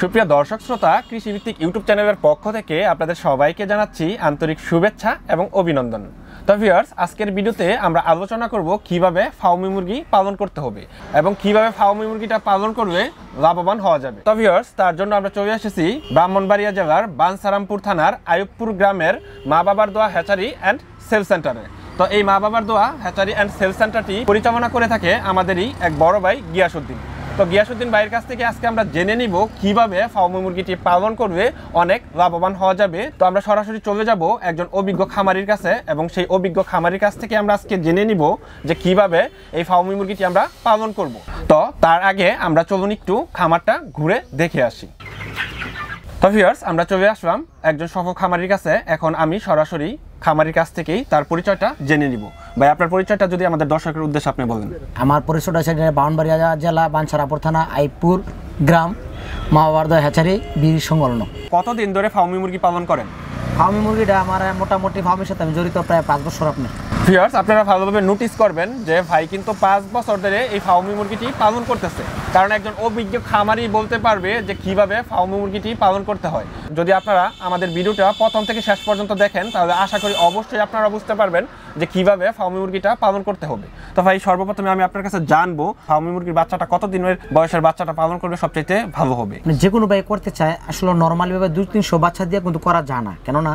সুপ্রিয় দর্শক শ্রোতা কৃষিভিত্তিক ইউটিউব চ্যানেলের পক্ষ থেকে আপনাদের সবাইকে জানাচ্ছি আন্তরিক শুভেচ্ছা এবং অভিনন্দন তো ভিউয়ার্স আজকের ভিডিওতে আমরা আলোচনা করব কিভাবে ফাউমি মুরগি পালন করতে হবে এবং কিভাবে ফাউমি মুরগিটা পালন করলে লাভবান হওয়া যাবে তো তার জন্য আমরা চলে এসেছি ব্রাহ্মণবাড়িয়া জেলার বানসারামপুর থানার আয়ুবপুর গ্রামের মা বাবার দোয়া হ্যাচারি অ্যান্ড সেল সেন্টারে তো এই মা বাবার দোয়া হ্যাচারি অ্যান্ড সেল সেন্টারটি পরিচালনা করে থাকে আমাদেরই এক বড় ভাই গিয়াসুদ্দিন তো গিয়াসুদ্দিন ভাইয়ের কাছ থেকে আজকে আমরা জেনে নিব কিভাবে ফাউমি মুরগিটি পালন করবে অনেক লাভবান হওয়া যাবে তো আমরা সরাসরি চলে যাব একজন অভিজ্ঞ খামারির কাছে এবং সেই অভিজ্ঞ খামারির কাছ থেকে আমরা আজকে জেনে নিব যে কিভাবে এই ফার্মি মুরগিটি আমরা পালন করব তো তার আগে আমরা চলুন একটু খামারটা ঘুরে দেখে আসি তো ভিউয়ার্স আমরা চলে আসলাম একজন সফল খামারির কাছে এখন আমি সরাসরি খামারির কাছ থেকেই তার পরিচয়টা জেনে নিব ভাই আপনার পরিচয়টা যদি আমাদের দর্শকের উদ্দেশ্যে আপনি বলেন আমার পরিচয়টা সেটা বাউনবাড়িয়া জেলা বাঞ্ছারাপুর থানা আইপুর গ্রাম মাওয়ার্দা হ্যাচারি বীর সংলগ্ন কতদিন ধরে ফাউমি মুরগি পালন করেন ফাউমি মুরগিটা আমার মোটামুটি ফাউমির সাথে আমি জড়িত প্রায় পাঁচ বছর আপনি ফিয়ার্স আপনারা ভালোভাবে নোটিস করবেন যে ভাই কিন্তু পাঁচ বছর ধরে এই ফাউমি মুরগিটি পালন করতেছে কারণ একজন অভিজ্ঞ খামারি বলতে পারবে যে কিভাবে ফাউমি মুরগিটি পালন করতে হয় যদি আপনারা আমাদের ভিডিওটা প্রথম থেকে শেষ পর্যন্ত দেখেন তাহলে আশা করি অবশ্যই আপনারা বুঝতে পারবেন যে কিভাবে ফাউমি মুরগিটা পালন করতে হবে তো ভাই সর্বপ্রথমে আমি আপনার কাছে জানবো ফাউমি মুরগির বাচ্চাটা কত দিনের বয়সের বাচ্চাটা পালন করবে সবচেয়ে ভালো হবে মানে যে কোনো ভাই করতে চায় আসলে নর্মালিভাবে দু তিনশো বাচ্চা দিয়ে কিন্তু করা যায় না কেননা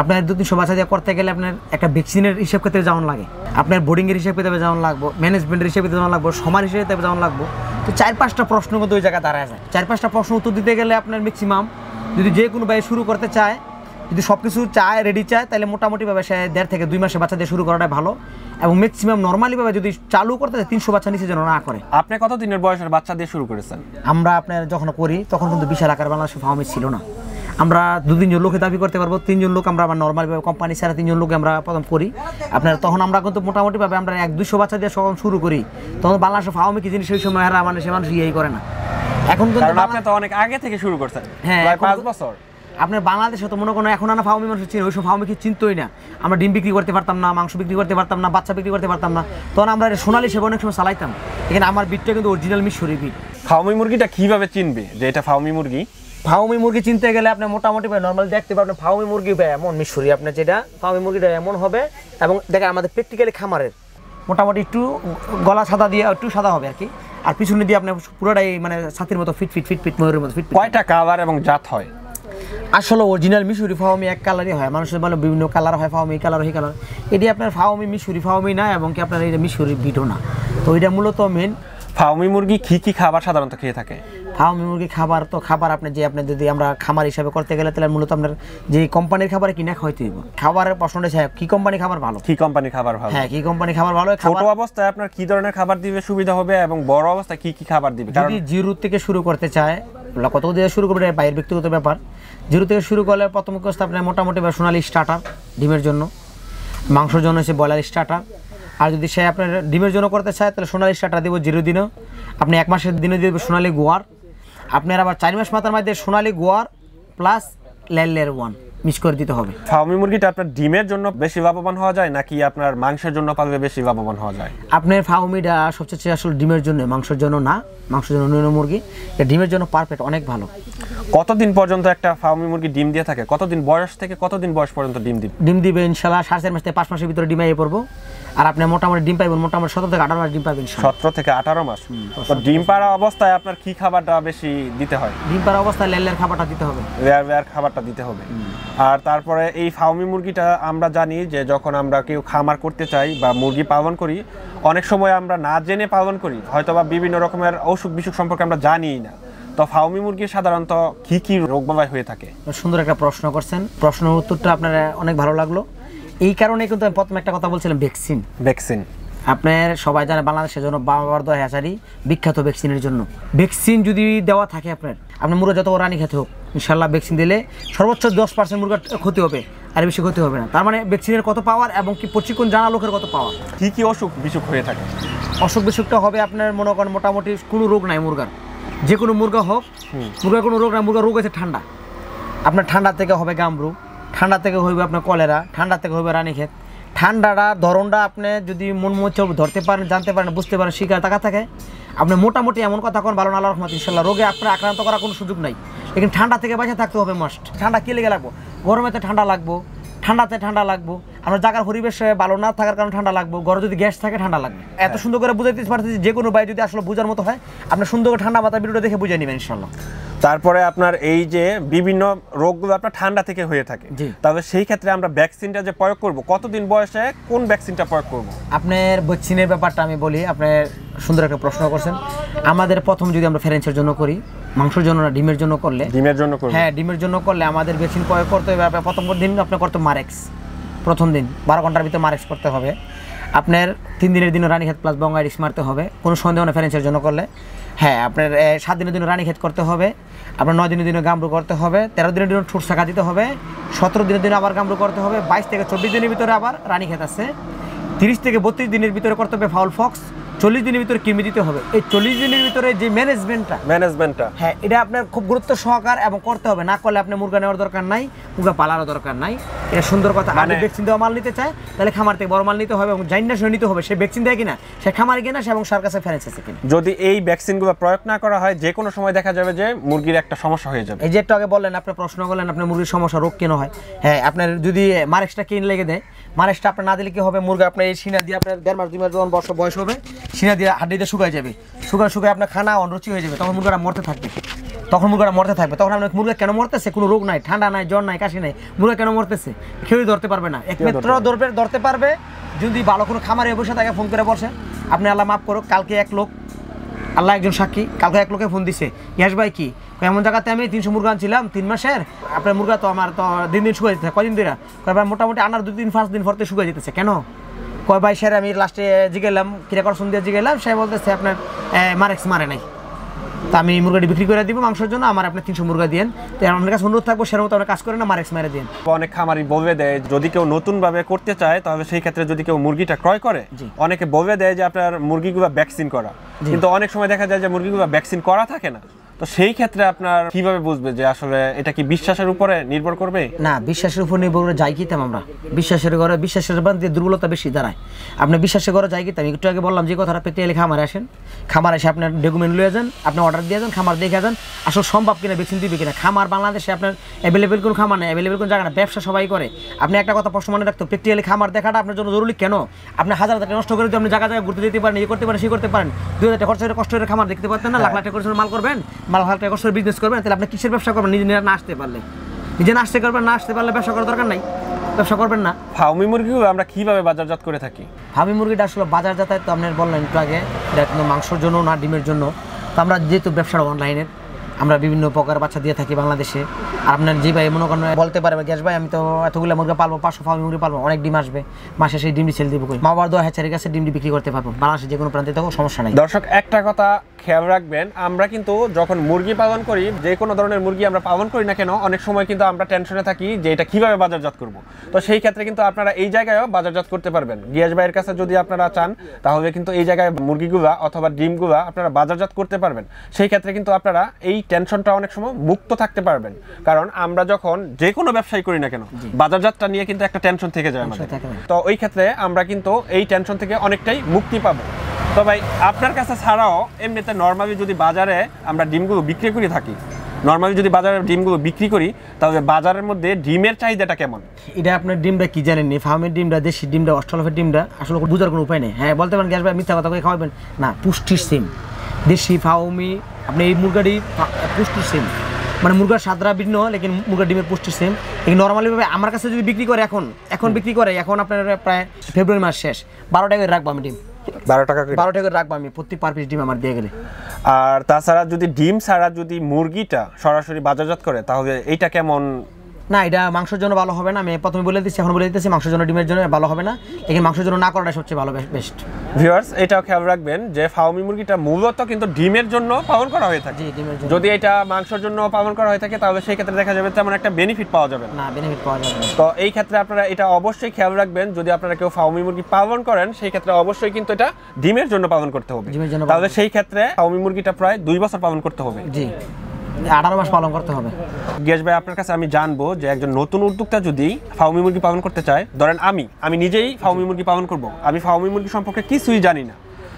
আপনার দু তিনশো বাচ্চা দিয়ে করতে গেলে আপনার একটা ভ্যাকসিনের হিসেব ক্ষেত্রে যাওয়ান লাগে আপনার বোর্ডিংয়ের হিসাবে তেমন যাওয়ান লাগবো ম্যানেজমেন্টের হিসেবে তেমন লাগবো সমার হিসেবে তেমন যাওয়ান লাগবো তো চার পাঁচটা প্রশ্ন কিন্তু ওই জায়গায় দাঁড়ায় যায় চার পাঁচটা প্রশ্ন উত্তর দিতে গেলে আপনার ম্যাক্সিমাম যদি যে কোনো ভাই শুরু করতে চায় যদি সব কিছু চায় রেডি চায় তাহলে মোটামুটিভাবে সে দেড় থেকে দুই মাসে বাচ্চাদের শুরু করাটাই ভালো এবং ম্যাক্সিমাম নর্মালিভাবে যদি চালু করতে চায় তিনশো বাচ্চা নিচে যেন না করে আপনি কত দিনের বয়সের বাচ্চা দিয়ে শুরু করেছেন আমরা আপনার যখন করি তখন কিন্তু বিশাল আকার বাংলাদেশে ফার্মে ছিল না আমরা দু তিনজন লোকে দাবি করতে পারবো তিনজন লোক আমরা আমার নর্মালভাবে কোম্পানি ছাড়া তিনজন লোক আমরা প্রথম করি আপনার তখন আমরা কিন্তু মোটামুটিভাবে আমরা এক দুশো বাচ্চা দিয়ে সব শুরু করি তখন বাংলাদেশ ফাউমি কি জিনিস ওই সময় আর মানে সে মানুষ ইয়েই করে না এখন কিন্তু আপনি তো অনেক আগে থেকে শুরু করছেন হ্যাঁ পাঁচ বছর আপনার বাংলাদেশে তো মনে করেন এখন আনা ফাউমি মানুষ চিনি ওইসব কি চিনতই না আমরা ডিম বিক্রি করতে পারতাম না মাংস বিক্রি করতে পারতাম না বাচ্চা বিক্রি করতে পারতাম না তখন আমরা সোনালি সেবা অনেক সময় চালাইতাম এখানে আমার বিটটা কিন্তু অরিজিনাল মিশরি বিট ফাউমি মুরগিটা কিভাবে চিনবে যে এটা ফাউমি মুরগি ফাউমি মুরগি চিনতে গেলে আপনি মোটামুটি পাই নর্মাল দেখতে পাবেন ফাউমি মুরগি এমন মিশরি আপনার যেটা ফাউমি মুরগিটা এমন হবে এবং দেখেন আমাদের প্র্যাকটিক্যালি খামারের মোটামুটি একটু গলা সাদা দিয়ে একটু সাদা হবে আর কি আর পিছনে দিয়ে আপনার পুরোটাই মানে ছাতির মতো ফিট ফিট ফিট ফিট ময়ূরের মতো ফিট কয়টা কালার এবং জাত হয় আসলে অরিজিনাল মিশরি ফাওমি এক কালারই হয় মানুষের মানে বিভিন্ন কালার হয় ফাওমি কালার হয় কালার এটি আপনার ফাওমি মিশরি ফাওমি না এবং কি আপনার এই মিশরি ভিডো না তো এটা মূলত মেন ফাওমি মুরগি কী কী খাবার সাধারণত খেয়ে থাকে ফার্মি মুরগি খাবার তো খাবার আপনি যে আপনি যদি আমরা খামার হিসাবে করতে গেলে তাহলে মূলত আপনার যে কোম্পানির খাবার কিনা খাইতে হইব খাবারের প্রশ্নটা সাহেব কি কোম্পানি খাবার ভালো কি কোম্পানি খাবার ভালো হ্যাঁ কি কোম্পানি খাবার ভালো ছোট অবস্থায় আপনার কি ধরনের খাবার দিবে সুবিধা হবে এবং বড় অবস্থায় কি কি খাবার দিবে যদি জিরো থেকে শুরু করতে চায় কত দিয়ে শুরু করবে বাইরের ব্যক্তিগত ব্যাপার জিরো থেকে শুরু করলে প্রথম অবস্থা আপনার মোটামুটি সোনালি স্টার্টার ডিমের জন্য মাংসর জন্য হচ্ছে ব্রয়লার স্টার্টার আর যদি সে আপনার ডিমের জন্য করতে চায় তাহলে সোনালি স্টার্টার দিব জিরো দিনও আপনি এক মাসের দিনে দিয়ে সোনালি গোয়ার আপনার আবার চার মাস মাথার মধ্যে সোনালি গোয়ার প্লাস লেলের ওয়ান মিস করে দিতে হবে ফার্মি মুরগিটা আপনার ডিমের জন্য বেশি লাভবান হওয়া যায় নাকি আপনার মাংসের জন্য পালবে বেশি লাভবান হওয়া যায় আপনার ফার্মিটা সবচেয়ে আসলে ডিমের জন্য মাংসের জন্য না মাংসের জন্য অন্য মুরগি ডিমের জন্য পারফেক্ট অনেক ভালো কতদিন পর্যন্ত একটা ফার্মি মুরগি ডিম দিয়ে থাকে কতদিন বয়স থেকে কতদিন বয়স পর্যন্ত ডিম দিবে ডিম দিবে ইনশাল্লাহ সাড়ে চার মাস থেকে পাঁচ মাসের ভিতরে ডিম আইয়ে পড়বো আর আপনি মোটামুটি ডিম পাইবেন মোটামুটি সতেরো থেকে আঠারো মাস ডিম পাবেন সতেরো থেকে আঠারো মাস ডিম পাড়া অবস্থায় আপনার কি খাবারটা বেশি দিতে হয় ডিম পাড়া অবস্থায় লেয়ার খাবারটা দিতে হবে রেয়ার রেয়ার খাবারটা দিতে হবে আর তারপরে এই ফাউমি মুরগিটা আমরা জানি যে যখন আমরা কেউ খামার করতে চাই বা মুরগি পালন করি অনেক সময় আমরা না জেনে পালন করি হয়তো বা বিভিন্ন রকমের অসুখ বিসুখ সম্পর্কে আমরা জানিই না তো ফাউমি মুরগির সাধারণত কি কি রোগ হয়ে থাকে সুন্দর একটা প্রশ্ন করছেন প্রশ্নের উত্তরটা আপনার অনেক ভালো লাগলো এই কারণে কিন্তু আমি প্রথমে একটা কথা বলছিলাম ভ্যাকসিন ভ্যাকসিন আপনার সবাই জানে বাংলাদেশের জন্য বাবার দোয়া হেসারি বিখ্যাত ভ্যাকসিনের জন্য ভ্যাকসিন যদি দেওয়া থাকে আপনার আপনার মুরগা যত রানি খেতে হোক ইনশাল্লাহ ভ্যাকসিন দিলে সর্বোচ্চ দশ পার্সেন্ট মুরগার ক্ষতি হবে আর বেশি ক্ষতি হবে না তার মানে ভ্যাকসিনের কত পাওয়ার এবং কি প্রশিক্ষণ জানা লোকের কত পাওয়ার কী কী অসুখ বিসুখ হয়ে থাকে অসুখ বিসুখটা হবে আপনার মনে করেন মোটামুটি কোনো রোগ নাই মুরগার যে কোনো মুরগা হোক মুরগার কোনো রোগ নাই মুরগার রোগ আছে ঠান্ডা আপনার ঠান্ডা থেকে হবে গামরু ঠান্ডা থেকে হইবে আপনার কলেরা ঠান্ডা থেকে হইবে ক্ষেত ঠান্ডাটা ধরনটা আপনি যদি মন মতো ধরতে পারেন জানতে পারেন বুঝতে পারেন শিকার টাকা থাকে আপনি মোটামুটি এমন কথা কোন ভালো না আল্লাহ রহমত ইনশাল্লাহ রোগে আপনার আক্রান্ত করার কোনো সুযোগ নাই এখানে ঠান্ডা থেকে বাঁচে থাকতে হবে মাস্ট ঠান্ডা কি লেগে লাগবো গরমেতে ঠান্ডা লাগবো ঠান্ডাতে ঠান্ডা লাগবো আমরা জাগার পরিবেশ ভালো না থাকার কারণে ঠান্ডা লাগবে ঘরে যদি গ্যাস থাকে ঠান্ডা লাগবে হ্যাঁ। এত সুন্দর করে বুঝাইতে পারতেছি যে কোনো ভাই যদি আসলে বোঝার মতো হয় আপনি সুন্দর করে ঠান্ডা মাথা ভিডিওটা দেখে বুঝে নেবেন ইনশাল্লাহ তারপরে আপনার এই যে বিভিন্ন রোগগুলো আপনার ঠান্ডা থেকে হয়ে থাকে তবে সেই ক্ষেত্রে আমরা ভ্যাকসিনটা যে প্রয়োগ করব কতদিন বয়সে কোন ভ্যাকসিনটা প্রয়োগ করব আপনার ভ্যাকসিনের ব্যাপারটা আমি বলি আপনার সুন্দর একটা প্রশ্ন করছেন আমাদের প্রথম যদি আমরা ফেরেন্সের জন্য করি মাংসের জন্য না ডিমের জন্য করলে ডিমের জন্য হ্যাঁ ডিমের জন্য করলে আমাদের ভ্যাকসিন প্রয়োগ করতে হবে প্রথম দিন আপনি করতে মারেক্স প্রথম দিন বারো ঘন্টার ভিতরে মার্কস করতে হবে আপনার তিন দিনের দিনও রানীক্ষেত প্লাস বঙ্গায় রিক্স মারতে হবে কোনো সন্দেহ না ফ্যারেন্সের জন্য করলে হ্যাঁ আপনার সাত দিনের জন্য রানীক্ষেত করতে হবে আপনার নয় দিনের দিনও গামরু করতে হবে তেরো দিনের জন্য ঠোঁট শাখা দিতে হবে সতেরো দিনের দিনে আবার গামরু করতে হবে বাইশ থেকে চব্বিশ দিনের ভিতরে আবার রানীক্ষেত আছে তিরিশ থেকে বত্রিশ দিনের ভিতরে করতে হবে ফাউল ফক্স চল্লিশ দিনের ভিতরে কিনে দিতে হবে এই চল্লিশ দিনের ভিতরে যে ম্যানেজমেন্টটা ম্যানেজমেন্টটা হ্যাঁ এটা আপনার খুব গুরুত্ব সহকার এবং করতে হবে না করলে আপনি মুরগা নেওয়ার দরকার নাই মুরগা পালানোর দরকার নাই এটা সুন্দর কথা আপনি মানে ভ্যাকসিন দেওয়া মাল নিতে চায় তাহলে খামার থেকে বড় মাল নিতে হবে এবং জাইন্না শুনে নিতে হবে সে ভ্যাকসিন দেয় কিনা সে খামার কিনা সে এবং সার কাছে ফেরেন্স আছে কিনা যদি এই ভ্যাকসিনগুলো প্রয়োগ না করা হয় যে কোনো সময় দেখা যাবে যে মুরগির একটা সমস্যা হয়ে যাবে এই যে একটু আগে বললেন আপনি প্রশ্ন করলেন আপনার মুরগির সমস্যা রোগ কেন হয় হ্যাঁ আপনার যদি মারেক্সটা কিন লেগে দেয় মানুষটা আপনার না দিলে কি হবে মুরগা আপনার এই সিনা দিয়ে আপনার দেড় মাস দুই মাস যখন বর্ষ বয়স হবে সিনা দিয়ে হাড্ডিতে শুকায় যাবে শুকায় শুকায় আপনার খানা অনরুচি হয়ে যাবে তখন মুরগাটা মরতে থাকবে তখন মুরগাটা মরতে থাকবে তখন আপনার মুরগা কেন মরতেছে কোনো রোগ নাই ঠান্ডা নাই জ্বর নাই কাশি নাই মুরগা কেন মরতেছে কেউই ধরতে পারবে না একমাত্র দরবে ধরতে পারবে যদি ভালো কোনো খামারে বসে তাকে ফোন করে বসে আপনি আল্লাহ মাফ করো কালকে এক লোক আল্লাহ একজন সাক্ষী কালকে এক লোকে ফোন দিছে ইয়াস ভাই কি এমন জায়গাতে আমি তিনশো মুরগা আনছিলাম তিন মাসের আপনার মুরগা তো আমার তো দিন দিন শুকিয়ে যেতেছে কয়দিন দিরা কয়েকবার মোটামুটি আনার দুই দিন পাঁচ দিন পরতে শুকিয়ে যেতেছে কেন কয় ভাই স্যার আমি লাস্টে জিগেলাম কিরা করসন দিয়ে জিগেলাম সে বলতেছে আপনার মারেক্স মারে নাই তা আমি মুরগাটি বিক্রি করে দিব মাংসের জন্য আমার আপনি তিনশো মুরগা দিয়ে তো আমার কাছে অনুরোধ থাকবো সেরকম তো কাজ করে না মারেক্স মারে দিন অনেক খামারি বলবে দেয় যদি কেউ নতুনভাবে করতে চায় তবে সেই ক্ষেত্রে যদি কেউ মুরগিটা ক্রয় করে অনেকে বলবে দেয় যে আপনার মুরগিগুলো ভ্যাকসিন করা কিন্তু অনেক সময় দেখা যায় যে মুরগিগুলো ভ্যাকসিন করা থাকে না তো সেই ক্ষেত্রে আপনার কিভাবে বুঝবে যে আসলে এটা কি বিশ্বাসের উপরে নির্ভর করবে না বিশ্বাসের উপর নির্ভর করে যাই কিতাম আমরা বিশ্বাসের ঘরে বিশ্বাসের বান্ধে দুর্বলতা বেশি দাঁড়ায় আপনি বিশ্বাসের ঘরে যাই কিতাম একটু আগে বললাম যে কথাটা পেতে এলে খামারে আসেন খামার এসে আপনার ডকুমেন্ট লিয়ে যান আপনি অর্ডার দিয়ে যান খামার দেখে যান আসলে সম্ভব কিনা বেছে দিবে কিনা খামার বাংলাদেশে আপনার অ্যাভেলেবেল কোনো খামার নেই অ্যাভেলেবেল কোনো জায়গা না ব্যবসা সবাই করে আপনি একটা কথা প্রশ্ন মনে রাখতো প্র্যাকটিক্যালি খামার দেখাটা আপনার জন্য জরুরি কেন আপনি হাজার হাজার নষ্ট করে আপনি জায়গা জায়গায় ঘুরতে দিতে পারেন ইয়ে করতে পারেন সে করতে পারেন দু হাজার খরচ করে কষ্ট করে খামার দেখতে পারতেন না লাখ লাখ করে মাল করবেন মাল হালকা কষ্ট বিজনেস করবেন তাহলে আপনি কিসের ব্যবসা করবেন নিজে না আসতে পারলে নিজে না আসতে করবেন না আসতে পারলে ব্যবসা করার দরকার নাই ব্যবসা করবেন না ফার্মি মুরগিও আমরা কীভাবে বাজারজাত করে থাকি ফার্মি মুরগিটা আসলে বাজারজাত তো আপনি বললেন একটু আগে মাংসর জন্য না ডিমের জন্য তো আমরা যেহেতু ব্যবসা অনলাইনের আমরা বিভিন্ন প্রকার বাচ্চা দিয়ে থাকি বাংলাদেশে আর আপনার যে ভাই মনে করেন বলতে পারবে গ্যাস ভাই আমি তো এতগুলো মুরগি পালবো পাঁচশো ফার্মি মুরগি পালবো অনেক ডিম আসবে মাসে সেই ডিমটি ছেলে দিবো মা বাবার দোয়া হ্যাচারের কাছে ডিমটি বিক্রি করতে পারবো বাংলাদেশে যে কোনো প্রান্তে তো সমস্যা নেই দর্শক একটা কথা খেয়াল রাখবেন আমরা কিন্তু যখন মুরগি পালন করি যে কোনো ধরনের মুরগি আমরা পালন করি না কেন অনেক সময় কিন্তু আমরা টেনশনে থাকি যে এটা কীভাবে বাজারজাত করব তো সেই ক্ষেত্রে কিন্তু আপনারা এই জায়গায়ও বাজারজাত করতে পারবেন গিয়াস ভাইয়ের কাছে যদি আপনারা চান তাহলে কিন্তু এই জায়গায় মুরগিগুলা অথবা ডিমগুলা আপনারা বাজারজাত করতে পারবেন সেই ক্ষেত্রে কিন্তু আপনারা এই টেনশনটা অনেক সময় মুক্ত থাকতে পারবেন কারণ আমরা যখন যে কোনো ব্যবসায় করি না কেন বাজারজাতটা নিয়ে কিন্তু একটা টেনশন থেকে যায় আমাদের তো ওই ক্ষেত্রে আমরা কিন্তু এই টেনশন থেকে অনেকটাই মুক্তি পাবো তো ভাই আপনার কাছে ছাড়াও এমনিতে নর্মালি যদি বাজারে আমরা ডিমগুলো বিক্রি করে থাকি নর্মালি যদি বাজারে ডিমগুলো বিক্রি করি তাহলে বাজারের মধ্যে ডিমের চাহিদাটা কেমন এটা আপনার ডিমটা কি জানেন নি ফার্মের ডিমটা দেশি ডিমটা অস্ট্রালফের ডিমটা আসলে বোঝার কোনো উপায় নেই হ্যাঁ বলতে পারেন গ্যাস ভাই মিথ্যা কথা খাওয়াবেন না পুষ্টির সিম দেশি ফাউমি আপনি এই মুরগাটি পুষ্টি সেম মানে মুরগার সাদরা ভিন্ন লেকিন মুরগার ডিমের পুষ্টি সেম এই নর্মালিভাবে আমার কাছে যদি বিক্রি করে এখন এখন বিক্রি করে এখন আপনার প্রায় ফেব্রুয়ারি মাস শেষ বারো টাকা রাখবো আমি ডিম বারো টাকা বারো টাকা রাখবো আমি প্রতি পার পিস ডিম আমার দিয়ে গেলে আর তাছাড়া যদি ডিম ছাড়া যদি মুরগিটা সরাসরি বাজারজাত করে তাহলে এইটা কেমন না এটা মাংসের জন্য ভালো হবে না আমি প্রথমে বলে দিচ্ছি এখন বলে দিতেছি মাংসের জন্য ডিমের জন্য ভালো হবে না এখানে মাংসের জন্য না করাটা সবচেয়ে ভালো বেস্ট ভিউয়ার্স এটাও খেয়াল রাখবেন যে ফাউমি মুরগিটা মূলত কিন্তু ডিমের জন্য পালন করা হয়ে থাকে যদি এটা মাংসের জন্য পালন করা হয়ে থাকে তাহলে সেই ক্ষেত্রে দেখা যাবে তেমন একটা বেনিফিট পাওয়া যাবে না বেনিফিট পাওয়া যাবে তো এই ক্ষেত্রে আপনারা এটা অবশ্যই খেয়াল রাখবেন যদি আপনারা কেউ ফাউমি মুরগি পালন করেন সেই ক্ষেত্রে অবশ্যই কিন্তু এটা ডিমের জন্য পালন করতে হবে তাহলে সেই ক্ষেত্রে ফাউমি মুরগিটা প্রায় দুই বছর পালন করতে হবে জি আঠারো মাস পালন করতে হবে গিয়াস ভাই আপনার কাছে আমি জানবো যে একজন নতুন উদ্যোক্তা যদি ফাউমি মুরগি পালন করতে চায় ধরেন আমি আমি নিজেই ফাউমি মুরগি পালন করব আমি ফাউমি মুরগি সম্পর্কে কিছুই জানি না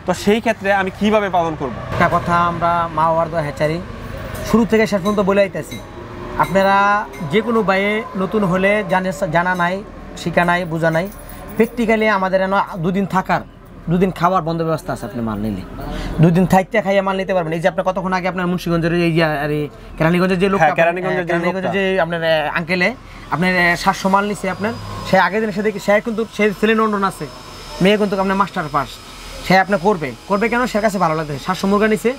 তো সেই ক্ষেত্রে আমি কিভাবে পালন করব একটা কথা আমরা মা ওয়ার্দা হ্যাচারি শুরু থেকে শেষ পর্যন্ত বলে আইতেছি আপনারা যে কোনো বাইয়ে নতুন হলে জানে জানা নাই শিখা নাই বোঝা নাই প্র্যাকটিক্যালি আমাদের যেন দুদিন থাকার দুদিন খাওয়ার বন্ধ ব্যবস্থা আছে আপনি মাল নিলে দুদিন দিন থাইকা খাইয়া মাল নিতে পারবেন এই যে আপনি কতক্ষণ আগে আপনার মুন্সিগঞ্জের এই যে আরে কেরানীগঞ্জের যে লোকটা হ্যাঁ, কেরানীগঞ্জের যে আপনার আঙ্কেলে আপনার সাতশো মাল নিছে আপনার সে আগের দিন সে দেখি সে কিন্তু সে ছেলে নন্ডন আছে মেয়ে কিন্তু আপনার মাস্টার পাস সে আপনি করবে করবে কেন সে কাছে ভালো লাগবে সাতশো মুরগা নিছে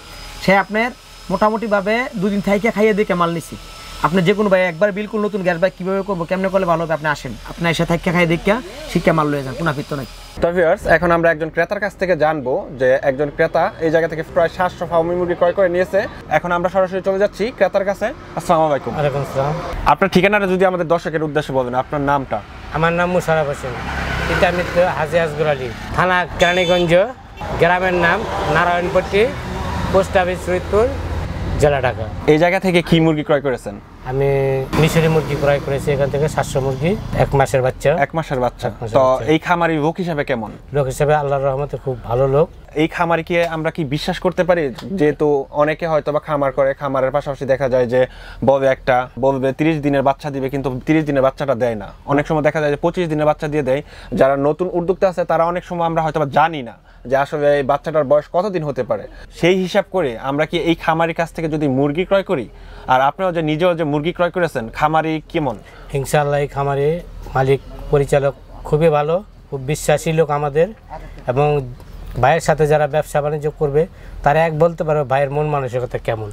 সে আপনার মোটামুটিভাবে দুদিন থাইকে খাইয়ে দিয়ে মাল নিছে আপনি যে কোনো ভাই একবার বিলকুল নতুন গ্যাস ভাই কীভাবে করবো কেমনে করলে ভালো হবে আপনি আসেন আপনি এসে থাকি খাই দেখা শিক্ষা মাল লয়ে যান কোনো আপিত্ত নাই তো ভিউয়ার্স এখন আমরা একজন ক্রেতার কাছ থেকে জানবো যে একজন ক্রেতা এই জায়গা থেকে প্রায় সাতশো ফাউমি মুরগি ক্রয় করে নিয়েছে এখন আমরা সরাসরি চলে যাচ্ছি ক্রেতার কাছে আসসালামু আলাইকুম আলাইকুম আসসালাম আপনার ঠিকানাটা যদি আমাদের দর্শকের উদ্দেশ্যে বলেন আপনার নামটা আমার নাম মুশারফ হোসেন পিতা মিত্র হাজি আসগর আলী থানা কেরানীগঞ্জ গ্রামের নাম নারায়ণপট্টি পোস্ট অফিস ফরিদপুর জেলা ঢাকা এই জায়গা থেকে কি মুরগি ক্রয় করেছেন আমি মিশরি মুরগি ক্রয় করেছি এখান থেকে সাতশো মুরগি এক মাসের বাচ্চা এক মাসের বাচ্চা তো এই খামারি লোক হিসাবে কেমন লোক হিসাবে আল্লাহর রহমতে খুব ভালো লোক এই খামারি কি আমরা কি বিশ্বাস করতে পারি যেহেতু অনেকে হয়তো বা খামার করে খামারের পাশাপাশি দেখা যায় যে বলবে একটা বলবে তিরিশ দিনের বাচ্চা দিবে কিন্তু তিরিশ দিনের বাচ্চাটা দেয় না অনেক সময় দেখা যায় যে পঁচিশ দিনের বাচ্চা দিয়ে দেয় যারা নতুন উদ্যোক্তা আছে তারা অনেক সময় আমরা হয়তো জানি না যে আসলে এই বাচ্চাটার বয়স কতদিন হতে পারে সেই হিসাব করে আমরা কি এই খামারি কাছ থেকে যদি মুরগি ক্রয় করি আর আপনারা যে নিজেও যে মুরগি ক্রয় করেছেন খামারি কেমন ইনশাআল্লাহ এই খামারে মালিক পরিচালক খুবই ভালো খুব বিশ্বাসী লোক আমাদের এবং ভাইয়ের সাথে যারা ব্যবসা বাণিজ্য করবে তারা এক বলতে পারবে ভাইয়ের মন মানসিকতা কেমন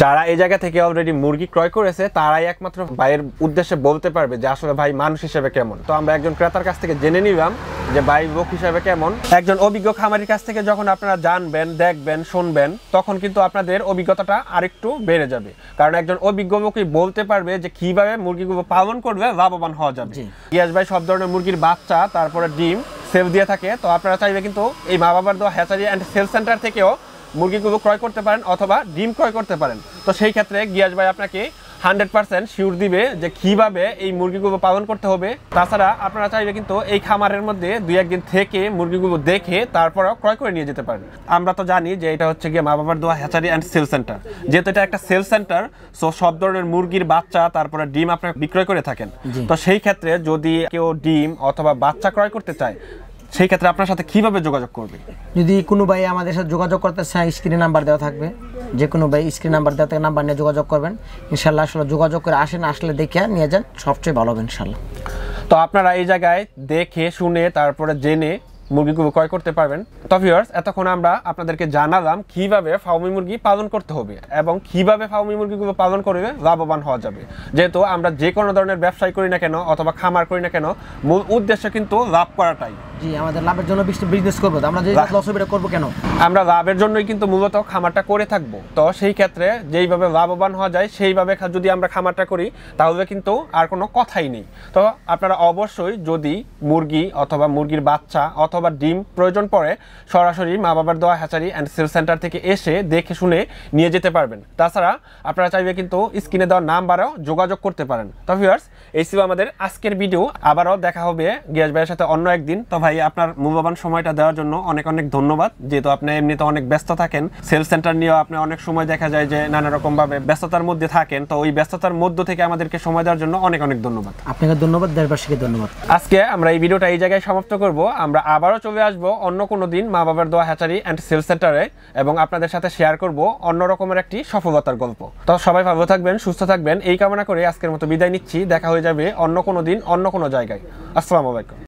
যারা এই জায়গা থেকে অলরেডি মুরগি ক্রয় করেছে তারাই একমাত্র ভাইয়ের উদ্দেশ্যে বলতে পারবে যে আসলে ভাই মানুষ হিসেবে কেমন তো আমরা একজন ক্রেতার কাছ থেকে জেনে নিলাম যে ভাই লোক হিসাবে কেমন একজন অভিজ্ঞ খামারির কাছ থেকে যখন আপনারা জানবেন দেখবেন শুনবেন তখন কিন্তু আপনাদের অভিজ্ঞতাটা আরেকটু বেড়ে যাবে কারণ একজন অভিজ্ঞ লোকই বলতে পারবে যে কিভাবে মুরগিগুলো পালন করবে লাভবান হওয়া যাবে ইয়াস ভাই সব ধরনের মুরগির বাচ্চা তারপরে ডিম সেল দিয়ে থাকে তো আপনারা চাইবে কিন্তু এই মা বাবার দেওয়া হ্যাচারি অ্যান্ড সেল সেন্টার থেকেও মুরগিগুলো ক্রয় করতে পারেন অথবা ডিম ক্রয় করতে পারেন তো সেই ক্ষেত্রে গিয়াজ ভাই আপনাকে হান্ড্রেড পার্সেন্ট শিওর দিবে যে কীভাবে এই মুরগিগুলো পালন করতে হবে তাছাড়া আপনারা চাইবে কিন্তু এই খামারের মধ্যে দুই একদিন থেকে মুরগিগুলো দেখে তারপরও ক্রয় করে নিয়ে যেতে পারেন আমরা তো জানি যে এটা হচ্ছে গিয়ে মা বাবার দোয়া হ্যাচারি অ্যান্ড সেল সেন্টার যেহেতু এটা একটা সেল সেন্টার সো সব ধরনের মুরগির বাচ্চা তারপরে ডিম আপনারা বিক্রয় করে থাকেন তো সেই ক্ষেত্রে যদি কেউ ডিম অথবা বাচ্চা ক্রয় করতে চায় সেই ক্ষেত্রে আপনার সাথে কিভাবে যোগাযোগ করবে যদি কোনো ভাই আমাদের সাথে যোগাযোগ করতে চায় স্ক্রিনে নাম্বার দেওয়া থাকবে যে কোনো ভাই স্ক্রিন নাম্বার দেওয়া থাকে নাম্বার নিয়ে যোগাযোগ করবেন ইনশাল্লাহ আসলে যোগাযোগ করে আসেন আসলে দেখে নিয়ে যান সবচেয়ে ভালো হবে ইনশাল্লাহ তো আপনারা এই জায়গায় দেখে শুনে তারপরে জেনে মুরগিগুলো ক্রয় করতে পারবেন তো ভিউয়ার্স এতক্ষণ আমরা আপনাদেরকে জানালাম কিভাবে ফাউমি মুরগি পালন করতে হবে এবং কিভাবে ফাউমি মুরগিগুলো পালন করবে লাভবান হওয়া যাবে যেহেতু আমরা যে কোনো ধরনের ব্যবসায় করি না কেন অথবা খামার করি না কেন মূল উদ্দেশ্য কিন্তু লাভ করাটাই আমরা লাভের জন্যই কিন্তু মূলত খামারটা করে থাকব তো সেই ক্ষেত্রে যেইভাবে লাভবান হওয়া যায় সেইভাবে যদি আমরা খামারটা করি তাহলে কিন্তু আর কোনো কথাই নেই তো আপনারা অবশ্যই যদি মুরগি অথবা মুরগির বাচ্চা অথবা ডিম প্রয়োজন পড়ে সরাসরি মা বাবার দোয়া হ্যাচারি অ্যান্ড সেল সেন্টার থেকে এসে দেখে শুনে নিয়ে যেতে পারবেন তাছাড়া আপনারা চাইবে কিন্তু স্ক্রিনে দেওয়া নাম্বারেও যোগাযোগ করতে পারেন তো ভিউর্স এই ছিল আমাদের আজকের ভিডিও আবারও দেখা হবে গিয়াস ভাইয়ের সাথে অন্য একদিন তো ভাই আপনার মূল্যবান সময়টা দেওয়ার জন্য অনেক অনেক ধন্যবাদ যেহেতু আপনি এমনিতে অনেক ব্যস্ত থাকেন সেলস সেন্টার নিয়েও আপনি অনেক সময় দেখা যায় যে নানা রকমভাবে ব্যস্ততার মধ্যে থাকেন তো ওই ব্যস্ততার মধ্য থেকে আমাদেরকে সময় দেওয়ার জন্য অনেক অনেক ধন্যবাদ আপনাকে ধন্যবাদ দেশবাসীকে ধন্যবাদ আজকে আমরা এই ভিডিওটা এই জায়গায় সমাপ্ত করব আমরা আবারও চলে আসব অন্য কোনো দিন মা বাবার দোয়া হ্যাচারি অ্যান্ড সেলস সেন্টারে এবং আপনাদের সাথে শেয়ার করব অন্য রকমের একটি সফলতার গল্প তো সবাই ভালো থাকবেন সুস্থ থাকবেন এই কামনা করে আজকের মতো বিদায় নিচ্ছি দেখা হয়ে যাবে অন্য কোনো দিন অন্য কোনো জায়গায় আসসালামু আলাইকুম